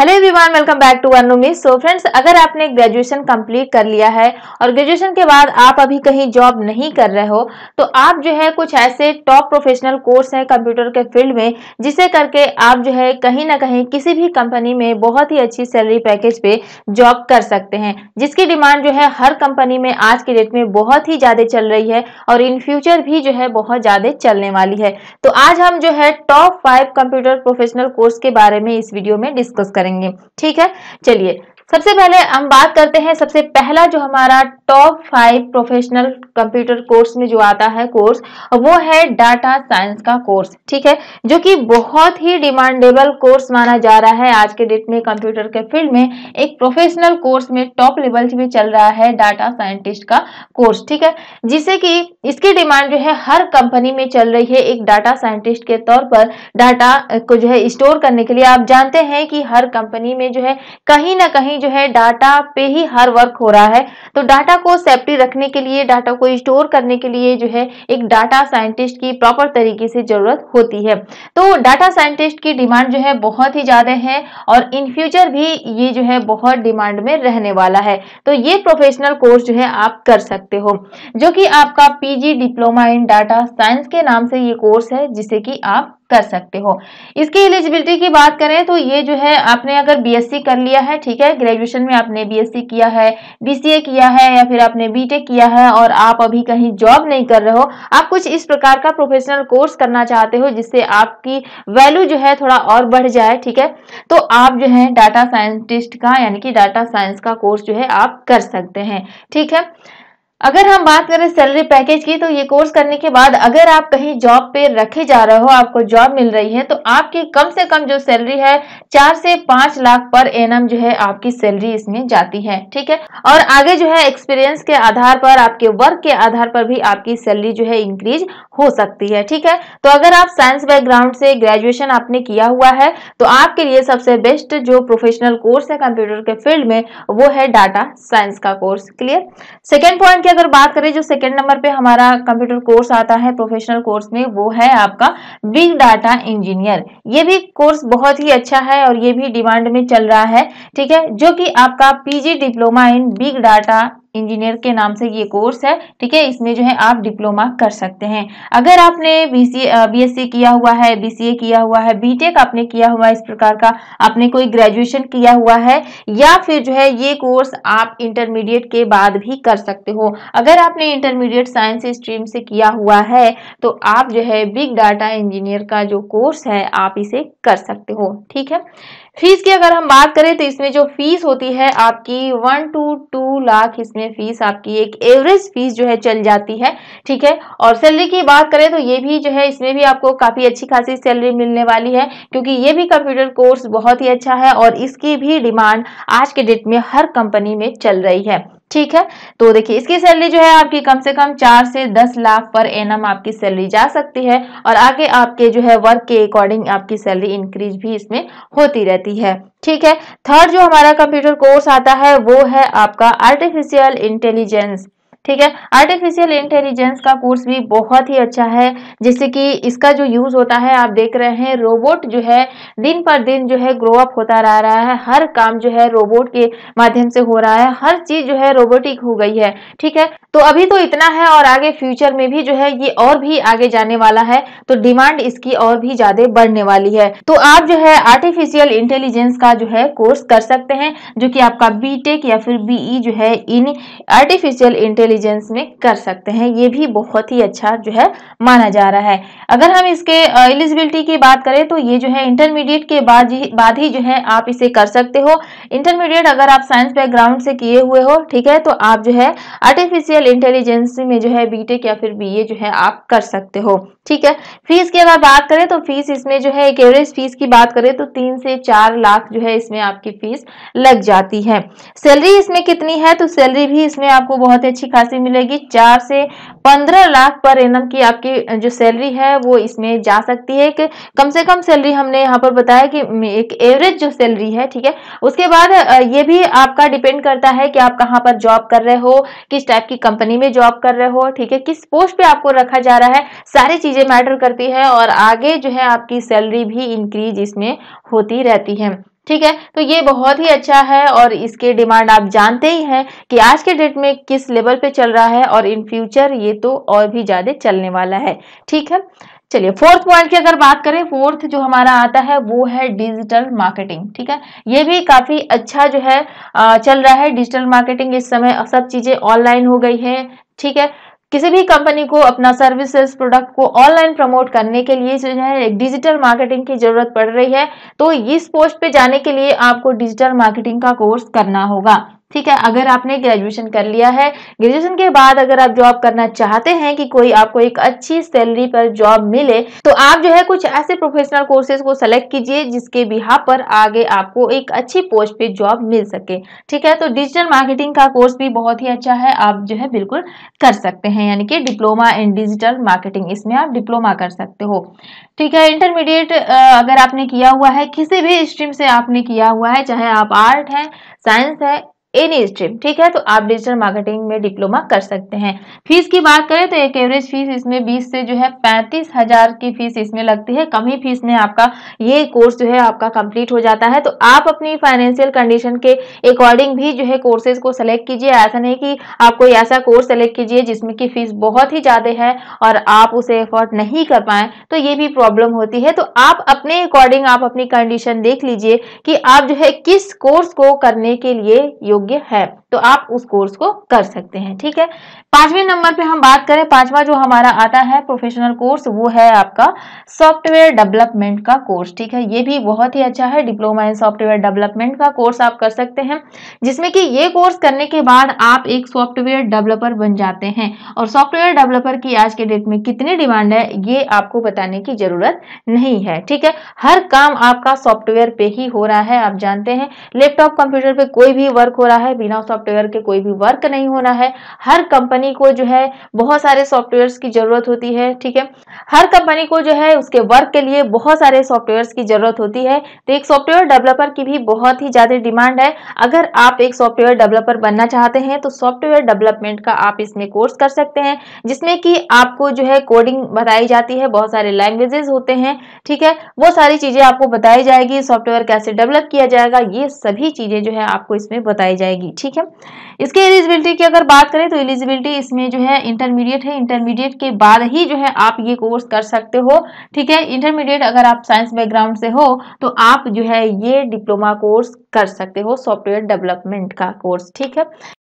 hello everyone welcome back to Anu so friends अगर आपने graduation complete कर लिया है और ग्रेजुएशन के बाद आप अभी कहीं जॉब नहीं कर रहे हो तो आप जो है कुछ ऐसे टॉप प्रोफेशनल कोर्स हैं कंप्यूटर के फील्ड में जिसे करके आप जो है कहीं ना कहीं किसी भी कंपनी में बहुत ही अच्छी सैलरी पैकेज पे जॉब कर सकते हैं जिसकी डिमांड जो है हर कंपनी में आज के डेट में बहुत ही ज़्यादा चल रही है और इन फ्यूचर भी जो है बहुत ज़्यादा चलने वाली है तो आज हम जो है top five computer professional course के बारे में इस वीडियो में डिस्कस करेंगे करेंगे ठीक है चलिए सबसे पहले हम बात करते हैं सबसे पहला जो हमारा top five professional computer course में जो आता है कोर्स वो है डाटा साइंस का कोर्स ठीक है जो कि बहुत ही डिमांडेबल कोर्स माना जा रहा है आज के डेट में कंप्यूटर के फील्ड में एक प्रोफेशनल कोर्स में टॉप लेवल में चल रहा है डाटा साइंटिस्ट का कोर्स ठीक है जिसे कि इसकी डिमांड जो है हर कंपनी में चल रही है एक डाटा साइंटिस्ट के तौर पर डाटा को जो है स्टोर करने के लिए आप जानते हैं कि हर कंपनी में जो है कहीं ना कहीं जो है डाटा पे ही हर वर्क हो रहा है तो डाटा को सेफ्टी रखने के लिए डाटा को स्टोर करने के लिए जो है एक डाटा साइंटिस्ट की प्रॉपर तरीके से ज़रूरत होती है तो डाटा साइंटिस्ट की डिमांड जो है बहुत ही ज़्यादा है और इन फ्यूचर भी ये जो है बहुत डिमांड में रहने वाला है तो ये प्रोफेशनल कोर्स जो है आप कर सकते हो जो कि आपका PG diploma in data science के नाम से ये कोर्स है जिसे कि आप कर सकते हो इसकी एलिजिबिलिटी की बात करें तो ये जो है आपने अगर बीएससी कर लिया है ठीक है ग्रेजुएशन में आपने बीएससी किया है बीसीए किया है या फिर आपने बीटेक किया है और आप अभी कहीं जॉब नहीं कर रहे हो आप कुछ इस प्रकार का प्रोफेशनल कोर्स करना चाहते हो जिससे आपकी वैल्यू जो है थोड़ा और बढ़ जाए ठीक है तो आप जो है डाटा साइंटिस्ट का यानी कि डाटा साइंस का कोर्स जो है आप कर सकते हैं ठीक है अगर हम बात करें सैलरी पैकेज की तो ये कोर्स करने के बाद अगर आप कहीं जॉब पे रखे जा रहे हो आपको जॉब मिल रही है तो आपकी कम से कम जो सैलरी है चार से पांच लाख पर एनम जो है आपकी सैलरी इसमें जाती है ठीक है और आगे जो है एक्सपीरियंस के आधार पर आपके वर्क के आधार पर भी आपकी सैलरी जो है इंक्रीज हो सकती है ठीक है तो अगर आप साइंस बैकग्राउंड से ग्रेजुएशन आपने किया हुआ है तो आपके लिए सबसे बेस्ट जो प्रोफेशनल कोर्स है कंप्यूटर के फील्ड में वो है डाटा साइंस का कोर्स क्लियर सेकेंड पॉइंट अगर बात करें जो सेकेंड नंबर पे हमारा कंप्यूटर कोर्स आता है प्रोफेशनल कोर्स में वो है आपका बिग डाटा इंजीनियर ये भी कोर्स बहुत ही अच्छा है और ये भी डिमांड में चल रहा है ठीक है जो कि आपका PG diploma in big data engineer के नाम से ये कोर्स है ठीक है इसमें जो है आप डिप्लोमा कर सकते हैं अगर आपने बी सी किया हुआ है बी किया हुआ है बी आपने किया हुआ है इस प्रकार का आपने कोई ग्रेजुएशन किया हुआ है या फिर जो है ये कोर्स आप इंटरमीडिएट के बाद भी कर सकते हो अगर आपने इंटरमीडिएट साइंस स्ट्रीम से किया हुआ है तो आप जो है बिग डाटा इंजीनियर का जो कोर्स है आप इसे कर सकते हो ठीक है फीस की अगर हम बात करें तो इसमें जो फीस होती है आपकी वन टू टू लाख इसमें फीस आपकी एक एवरेज फीस जो है चल जाती है ठीक है और सैलरी की बात करें तो ये भी जो है इसमें भी आपको काफ़ी अच्छी खासी सैलरी मिलने वाली है क्योंकि ये भी कंप्यूटर कोर्स बहुत ही अच्छा है और इसकी भी डिमांड आज के डेट में हर कंपनी में चल रही है ठीक है तो देखिए इसकी सैलरी जो है आपकी कम से कम चार से दस लाख पर एनम आपकी सैलरी जा सकती है और आगे आपके जो है वर्क के अकॉर्डिंग आपकी सैलरी इंक्रीज भी इसमें होती रहती है ठीक है थर्ड जो हमारा कंप्यूटर कोर्स आता है वो है आपका आर्टिफिशियल इंटेलिजेंस ठीक है आर्टिफिशियल इंटेलिजेंस का कोर्स भी बहुत ही अच्छा है जैसे कि इसका जो यूज़ होता है आप देख रहे हैं रोबोट जो है दिन पर दिन जो है ग्रो अप होता रह रहा है हर काम जो है रोबोट के माध्यम से हो रहा है हर चीज़ जो है रोबोटिक हो गई है ठीक है तो अभी तो इतना है और आगे फ्यूचर में भी जो है ये और भी आगे जाने वाला है तो डिमांड इसकी और भी ज़्यादा बढ़ने वाली है तो आप जो है आर्टिफिशियल इंटेलिजेंस का जो है कोर्स कर सकते हैं जो कि आपका बीटेक या फिर बीई e जो है इन आर्टिफिशियल इंटेलिजेंस इंटेलिजेंस में कर सकते हैं ये भी बहुत ही अच्छा जो है माना जा रहा है अगर हम इसके एलिजिबिलिटी की बात करें तो ये जो है इंटरमीडिएट के बाद बाद ही जो है आप इसे कर सकते हो इंटरमीडिएट अगर आप साइंस बैकग्राउंड से किए हुए हो ठीक है तो आप जो है आर्टिफिशियल इंटेलिजेंस में जो है बी या फिर बी जो है आप कर सकते हो ठीक है फीस की अगर बात करें तो फीस इसमें जो है एक एवरेज फीस की बात करें तो तीन से चार लाख जो है इसमें आपकी फीस लग जाती है सैलरी इसमें कितनी है तो सैलरी भी इसमें आपको बहुत अच्छी खासी मिलेगी चार से पंद्रह लाख पर एनम की आपकी जो सैलरी है वो इसमें जा सकती है कि कम से कम सैलरी हमने यहाँ पर बताया कि एक एवरेज जो सैलरी है ठीक है उसके बाद ये भी आपका डिपेंड करता है कि आप कहाँ पर जॉब कर रहे हो किस टाइप की कंपनी में जॉब कर रहे हो ठीक है किस पोस्ट पे आपको रखा जा रहा है सारी चीजें मैटर करती है और आगे जो है आपकी सैलरी भी इंक्रीज इसमें होती रहती है ठीक है तो ये बहुत ही अच्छा है और इसके डिमांड आप जानते ही हैं कि आज के डेट में किस लेवल पे चल रहा है और इन फ्यूचर ये तो और भी ज़्यादा चलने वाला है ठीक है चलिए फोर्थ पॉइंट की अगर बात करें फोर्थ जो हमारा आता है वो है डिजिटल मार्केटिंग ठीक है ये भी काफ़ी अच्छा जो है चल रहा है डिजिटल मार्केटिंग इस समय सब चीज़ें ऑनलाइन हो गई है ठीक है किसी भी कंपनी को अपना सर्विसेज प्रोडक्ट को ऑनलाइन प्रमोट करने के लिए जो है डिजिटल मार्केटिंग की जरूरत पड़ रही है तो इस पोस्ट पे जाने के लिए आपको डिजिटल मार्केटिंग का कोर्स करना होगा ठीक है अगर आपने ग्रेजुएशन कर लिया है ग्रेजुएशन के बाद अगर आप जॉब करना चाहते हैं कि कोई आपको एक अच्छी सैलरी पर जॉब मिले तो आप जो है कुछ ऐसे प्रोफेशनल कोर्सेज को सेलेक्ट कीजिए जिसके बिहार पर आगे आपको एक अच्छी पोस्ट पे जॉब मिल सके ठीक है तो डिजिटल मार्केटिंग का कोर्स भी बहुत ही अच्छा है आप जो है बिल्कुल कर सकते हैं यानी कि डिप्लोमा इन डिजिटल मार्केटिंग इसमें आप डिप्लोमा कर सकते हो ठीक है इंटरमीडिएट अगर आपने किया हुआ है किसी भी स्ट्रीम से आपने किया हुआ है चाहे आप आर्ट है साइंस है एनी स्ट्रीम ठीक है तो आप डिजिटल मार्केटिंग में डिप्लोमा कर सकते हैं फीस की बात करें तो एक एवरेज फीस इसमें 20 से जो है पैंतीस हजार की फीस इसमें लगती है कम ही फीस में आपका ये कोर्स जो है आपका कंप्लीट हो जाता है तो आप अपनी फाइनेंशियल कंडीशन के अकॉर्डिंग भी जो है कोर्सेज को सेलेक्ट कीजिए ऐसा नहीं कि आप कोई ऐसा कोर्स सेलेक्ट कीजिए जिसमें की फीस बहुत ही ज़्यादा है और आप उसे अफोर्ड नहीं कर पाए तो ये भी प्रॉब्लम होती है तो आप अपने अकॉर्डिंग आप अपनी कंडीशन देख लीजिए कि आप जो है किस कोर्स को करने के लिए योग योग्य है तो आप उस कोर्स को कर सकते हैं ठीक है पांचवें नंबर पे हम बात करें पांचवा जो हमारा आता है प्रोफेशनल कोर्स वो है आपका सॉफ्टवेयर डेवलपमेंट का कोर्स ठीक है ये भी बहुत ही अच्छा है डिप्लोमा इन सॉफ्टवेयर डेवलपमेंट का कोर्स आप कर सकते हैं जिसमें कि ये कोर्स करने के बाद आप एक सॉफ्टवेयर डेवलपर बन जाते हैं और सॉफ्टवेयर डेवलपर की आज के डेट में कितनी डिमांड है ये आपको बताने की जरूरत नहीं है ठीक है हर काम आपका सॉफ्टवेयर पे ही हो रहा है आप जानते हैं लैपटॉप कंप्यूटर पे कोई भी वर्क हो रहा है बिना सॉफ्टवेयर के कोई भी वर्क नहीं होना है हर कंपनी को जो है बहुत सारे सॉफ्टवेयर्स की ज़रूरत होती है ठीक है हर कंपनी को जो है उसके वर्क के लिए बहुत सारे सॉफ्टवेयर्स की ज़रूरत होती है तो एक सॉफ्टवेयर डेवलपर की भी बहुत ही ज़्यादा डिमांड है अगर आप एक सॉफ्टवेयर डेवलपर बनना चाहते हैं तो सॉफ्टवेयर डेवलपमेंट का आप इसमें कोर्स कर सकते हैं जिसमें कि आपको जो है कोडिंग बताई जाती है बहुत सारे लैंग्वेजेस होते हैं ठीक है वो सारी चीज़ें आपको बताई जाएगी सॉफ्टवेयर कैसे डेवलप किया जाएगा ये सभी चीज़ें जो है आपको इसमें बताई जाएगी ठीक है इसके एलिजिबिलिटी की अगर बात करें तो एलिजिबिलिटी इसमें जो है इंटरमीडिएट है इंटरमीडिएट के बाद ही जो है आप ये कोर्स कर सकते हो ठीक है इंटरमीडिएट अगर आप साइंस बैकग्राउंड से हो तो आप जो है ये डिप्लोमा कोर्स कर सकते हो सॉफ्टवेयर डेवलपमेंट का कोर्स ठीक है